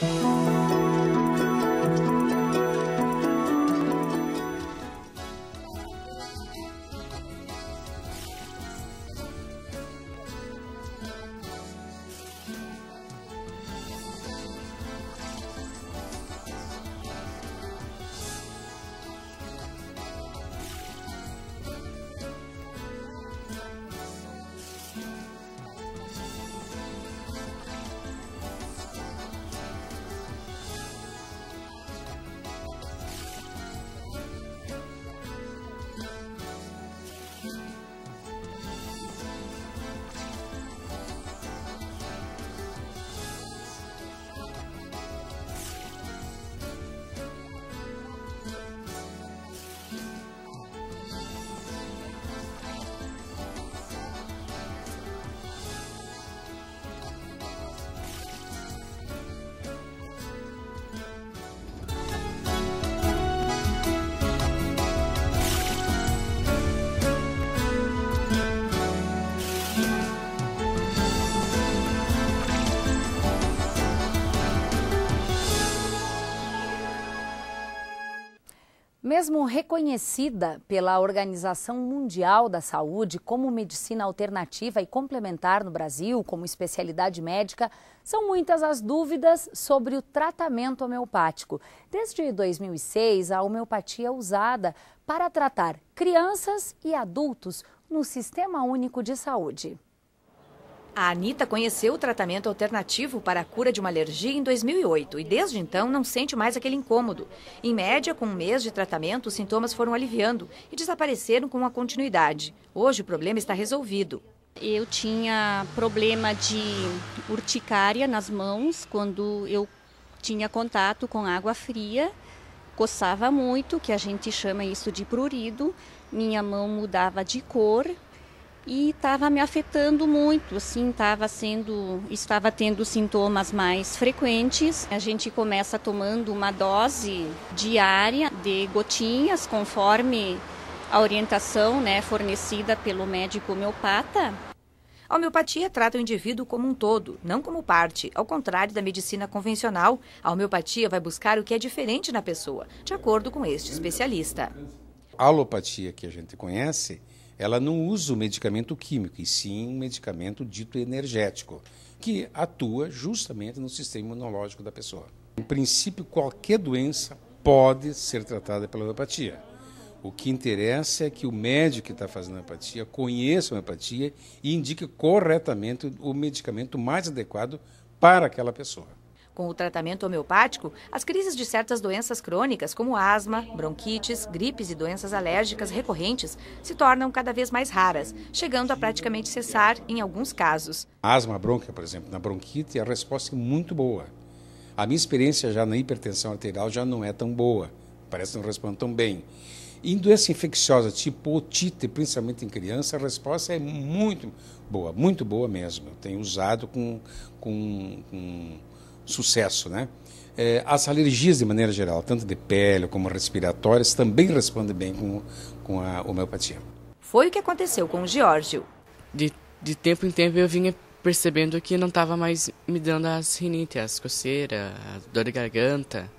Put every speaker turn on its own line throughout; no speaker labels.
Thank you. Mesmo reconhecida pela Organização Mundial da Saúde como medicina alternativa e complementar no Brasil, como especialidade médica, são muitas as dúvidas sobre o tratamento homeopático. Desde 2006, a homeopatia é usada para tratar crianças e adultos no Sistema Único de Saúde. A Anitta conheceu o tratamento alternativo para
a cura de uma alergia em 2008 e desde então não sente mais aquele incômodo. Em média, com um mês de tratamento, os sintomas foram aliviando e desapareceram com a continuidade. Hoje o problema está resolvido. Eu tinha problema de urticária nas mãos quando eu tinha contato com água fria, coçava muito, que a gente chama isso de prurido, minha mão mudava de cor, e estava me afetando muito, assim, estava sendo, estava tendo sintomas mais frequentes. A gente começa tomando uma dose diária de gotinhas, conforme a orientação, né, fornecida pelo médico homeopata. A homeopatia trata o indivíduo como um todo, não como parte. Ao contrário da medicina convencional, a homeopatia vai buscar o que é diferente na pessoa, de acordo com este especialista.
A alopatia que a gente conhece, ela não usa o medicamento químico, e sim um medicamento dito energético, que atua justamente no sistema imunológico da pessoa. Em princípio, qualquer doença pode ser tratada pela homeopatia. O que interessa é que o médico que está fazendo a empatia conheça a homeopatia e indique corretamente o medicamento mais adequado para aquela pessoa.
Com o tratamento homeopático, as crises de certas doenças crônicas, como asma, bronquites, gripes e doenças alérgicas recorrentes, se tornam cada vez mais raras, chegando a praticamente cessar em alguns casos.
A asma bronca, por exemplo, na bronquite, é a resposta é muito boa. A minha experiência já na hipertensão arterial já não é tão boa, parece que não responde tão bem. Em doença infecciosa, tipo otite, principalmente em criança, a resposta é muito boa, muito boa mesmo. Eu tenho usado com, com, com sucesso, né? É, as alergias, de maneira geral, tanto de pele como respiratórias, também respondem bem com, com a homeopatia.
Foi o que aconteceu com o Giorgio.
De, de tempo em tempo eu vinha percebendo que não estava mais me dando as rinite, as coceiras, a dor de garganta.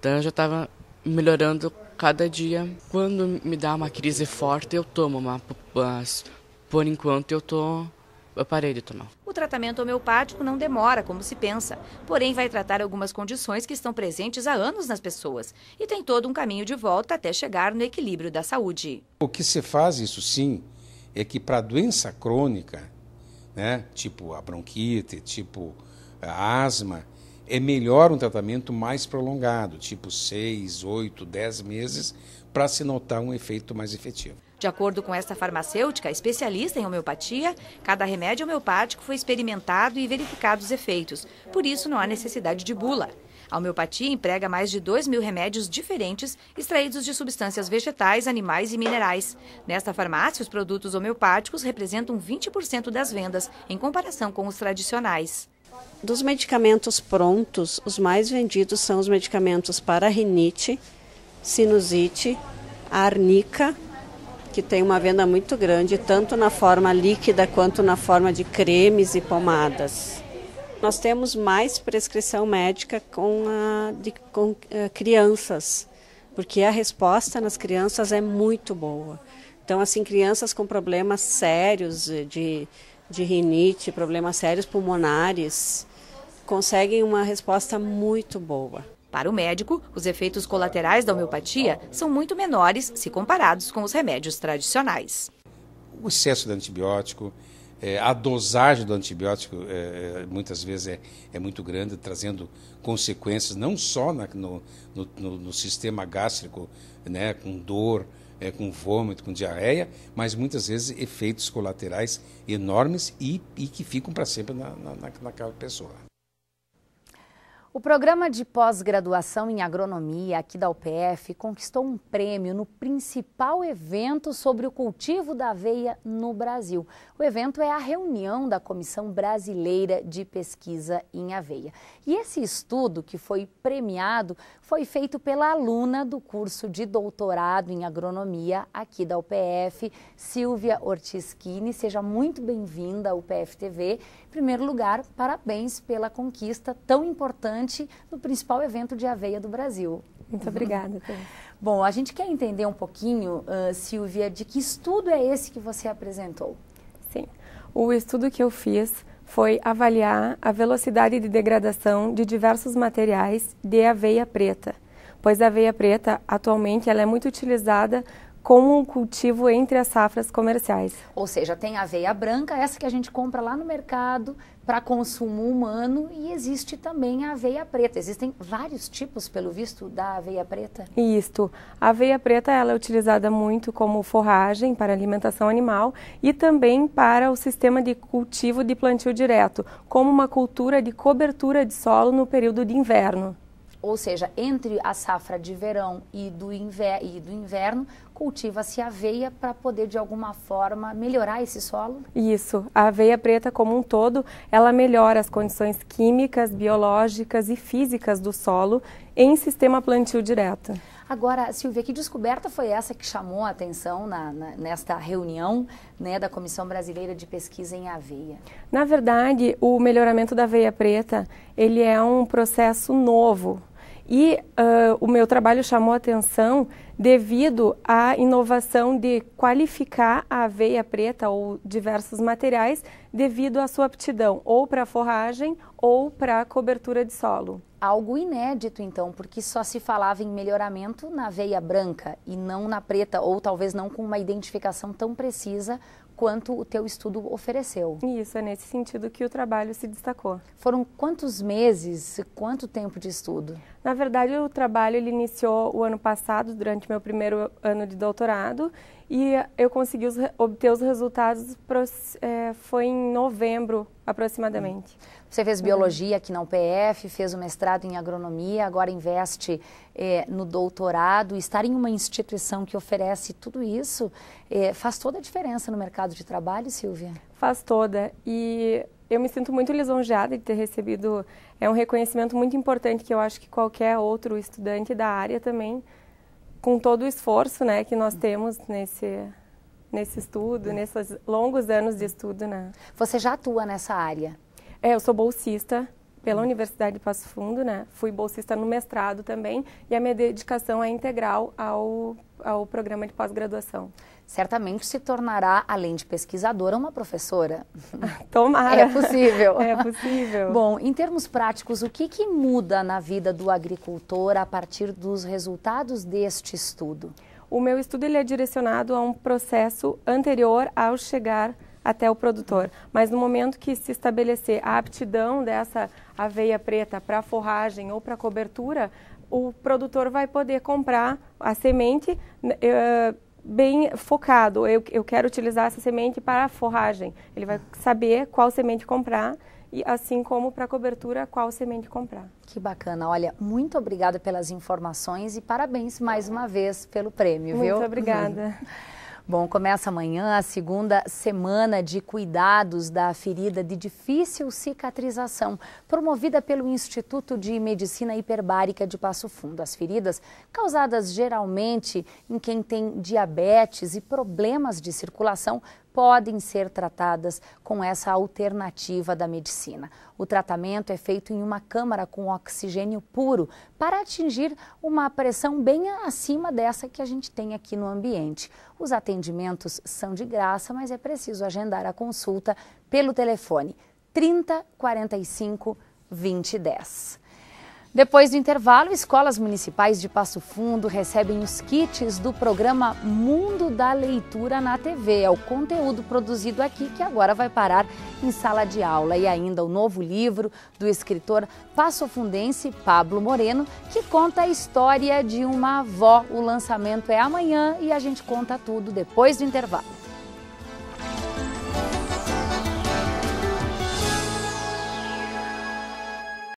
Então eu já estava melhorando cada dia. Quando me dá uma crise forte, eu tomo, mas por enquanto eu estou tô eu parei de tomar.
O tratamento homeopático não demora, como se pensa, porém vai tratar algumas condições que estão presentes há anos nas pessoas e tem todo um caminho de volta até chegar no equilíbrio da saúde.
O que se faz, isso sim, é que para doença crônica, né, tipo a bronquite, tipo eh, a asma, é melhor um tratamento mais prolongado, tipo 6, 8, 10 meses, para se notar um efeito mais efetivo.
De acordo com esta farmacêutica, especialista em homeopatia, cada remédio homeopático foi experimentado e verificado os efeitos, por isso não há necessidade de bula. A homeopatia emprega mais de 2 mil remédios diferentes extraídos de substâncias vegetais, animais e minerais. Nesta farmácia, os produtos homeopáticos representam 20% das vendas, em comparação com os tradicionais.
Dos medicamentos prontos, os mais vendidos são os medicamentos para rinite, sinusite, arnica que tem uma venda muito grande, tanto na forma líquida quanto na forma de cremes e pomadas. Nós temos mais prescrição médica com, a, de, com uh, crianças, porque a resposta nas crianças é muito boa. Então, assim, crianças com problemas sérios de, de rinite, problemas sérios pulmonares, conseguem uma resposta muito boa. Para o médico, os efeitos colaterais da
homeopatia são muito menores se comparados com os remédios tradicionais.
O excesso de antibiótico, é, a dosagem do antibiótico é, muitas vezes é, é, muito grande, trazendo consequências não só na, no, no, no, sistema gástrico, né, com dor, com vômito, com diarreia, mas muitas vezes efeitos colaterais enormes e, e que ficam para sempre na, na, naquela pessoa.
O programa de pós-graduação em agronomia aqui da UPF conquistou um prêmio no principal evento sobre o cultivo da aveia no Brasil. O evento é a reunião da Comissão Brasileira de Pesquisa em Aveia. E esse estudo que foi premiado foi feito pela aluna do curso de doutorado em agronomia aqui da UPF, Silvia Ortiz Seja muito bem-vinda ao UPF TV. Em primeiro lugar, parabéns pela conquista tão importante aniversariante do principal evento de aveia do Brasil. Muito obrigada. Bom, a gente quer entender um pouquinho, uh, Silvia, de que estudo é esse que você apresentou?
Sim, o estudo que eu fiz foi avaliar a velocidade de degradação de diversos materiais de aveia preta, pois a aveia preta atualmente ela é muito utilizada com o cultivo entre as safras comerciais.
Ou seja, tem aveia branca, essa que a gente compra lá no mercado para consumo humano, e existe também a aveia preta. Existem vários tipos, pelo visto, da aveia preta?
Isto. A aveia preta ela é utilizada muito como forragem para alimentação animal e também para o sistema de cultivo de plantio direto, como uma cultura de cobertura de solo no período de inverno.
Ou seja, entre a safra de verão e do, inver e do inverno, cultiva-se aveia para poder, de alguma forma, melhorar esse solo?
Isso. A aveia preta, como um todo, ela melhora as condições químicas, biológicas e físicas do solo em sistema plantio direto.
Agora, Silvia, que descoberta foi essa que chamou a atenção na, na,
nesta reunião né,
da Comissão Brasileira de Pesquisa em Aveia?
Na verdade, o melhoramento da aveia preta, ele é um processo novo e uh, o meu trabalho chamou atenção devido à inovação de qualificar a aveia preta ou diversos materiais devido à sua aptidão ou para forragem ou para cobertura de solo.
Algo inédito então, porque só se falava em melhoramento na aveia branca e não na preta ou talvez não com uma identificação tão precisa
quanto o teu estudo ofereceu. Isso, é nesse sentido que o trabalho se destacou. Foram quantos meses, quanto tempo de estudo? Na verdade, o trabalho ele iniciou o ano passado, durante meu primeiro ano de doutorado, e eu consegui os, obter os resultados, eh, foi em novembro Aproximadamente. Você fez biologia
aqui na UPF, fez o mestrado em agronomia, agora investe eh, no doutorado. Estar em uma instituição que oferece tudo isso eh, faz toda a diferença no mercado de
trabalho, Silvia? Faz toda. E eu me sinto muito lisonjeada de ter recebido. É um reconhecimento muito importante que eu acho que qualquer outro estudante da área também, com todo o esforço né, que nós temos nesse nesse estudo, é. nesses longos anos de estudo. Né? Você já atua nessa área? É, eu sou bolsista pela uhum. Universidade de Passo Fundo, né? Fui bolsista no mestrado também e a minha dedicação é integral ao, ao programa de pós-graduação. Certamente se tornará, além de
pesquisadora, uma professora.
Tomara. É possível. é possível.
Bom, em termos práticos, o que, que muda na vida do agricultor a partir dos resultados
deste estudo? o meu estudo ele é direcionado a um processo anterior ao chegar até o produtor. Mas no momento que se estabelecer a aptidão dessa aveia preta para forragem ou para cobertura, o produtor vai poder comprar a semente uh, bem focado. Eu, eu quero utilizar essa semente para a forragem. Ele vai saber qual semente comprar e assim como para cobertura qual semente comprar.
Que bacana. Olha, muito obrigada pelas informações e parabéns mais uma vez pelo prêmio, muito viu? Muito obrigada. Bom, começa amanhã a segunda semana de cuidados da ferida de difícil cicatrização, promovida pelo Instituto de Medicina Hiperbárica de Passo Fundo. As feridas, causadas geralmente em quem tem diabetes e problemas de circulação, podem ser tratadas com essa alternativa da medicina. O tratamento é feito em uma câmara com oxigênio puro para atingir uma pressão bem acima dessa que a gente tem aqui no ambiente. Os atendimentos são de graça, mas é preciso agendar a consulta pelo telefone 30 45 2010. Depois do intervalo, escolas municipais de Passo Fundo recebem os kits do programa Mundo da Leitura na TV. É o conteúdo produzido aqui que agora vai parar em sala de aula. E ainda o novo livro do escritor passofundense Pablo Moreno, que conta a história de uma avó. O lançamento é amanhã e a gente conta tudo depois do intervalo.